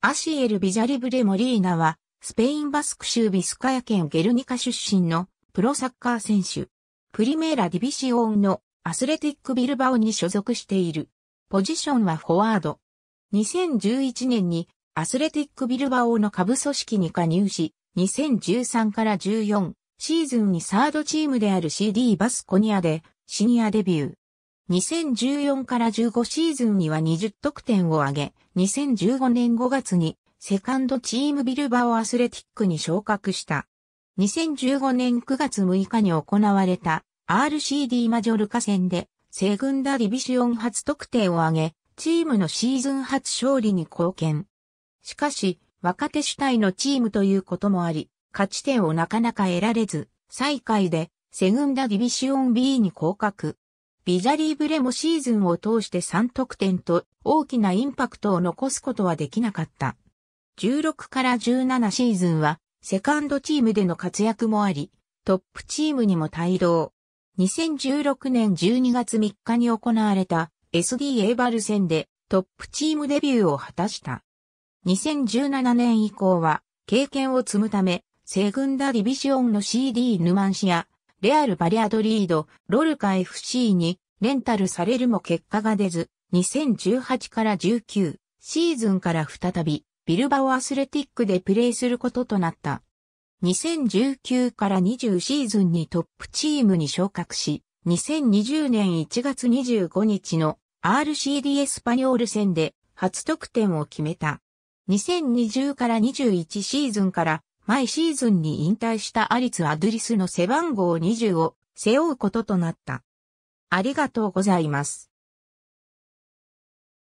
アシエル・ビジャリブレ・モリーナは、スペインバスク州ビスカヤ県ゲルニカ出身のプロサッカー選手。プリメーラ・ディビシオンのアスレティック・ビルバオに所属している。ポジションはフォワード。2011年にアスレティック・ビルバオの下部組織に加入し、2013から14シーズンにサードチームである CD バスコニアでシニアデビュー。2014から15シーズンには20得点を挙げ、2015年5月にセカンドチームビルバオアスレティックに昇格した。2015年9月6日に行われた RCD マジョルカ戦で、セグンダディビシオン初得点を挙げ、チームのシーズン初勝利に貢献。しかし、若手主体のチームということもあり、勝ち点をなかなか得られず、最下位でセグンダディビシオン B に降格。ビジャリーブレもシーズンを通して3得点と大きなインパクトを残すことはできなかった。16から17シーズンはセカンドチームでの活躍もあり、トップチームにも帯同。2016年12月3日に行われた SD エバル戦でトップチームデビューを果たした。2017年以降は経験を積むため、西軍ダディビジオンの CD ヌマンシア、レアル・バリアドリード、ロルカ FC にレンタルされるも結果が出ず、2018から19シーズンから再びビルバオアスレティックでプレーすることとなった。2019から20シーズンにトップチームに昇格し、2020年1月25日の RCD エスパニョール戦で初得点を決めた。2020から21シーズンから毎シーズンに引退したアリツ・アドゥリスの背番号20を背負うこととなった。ありがとうございます。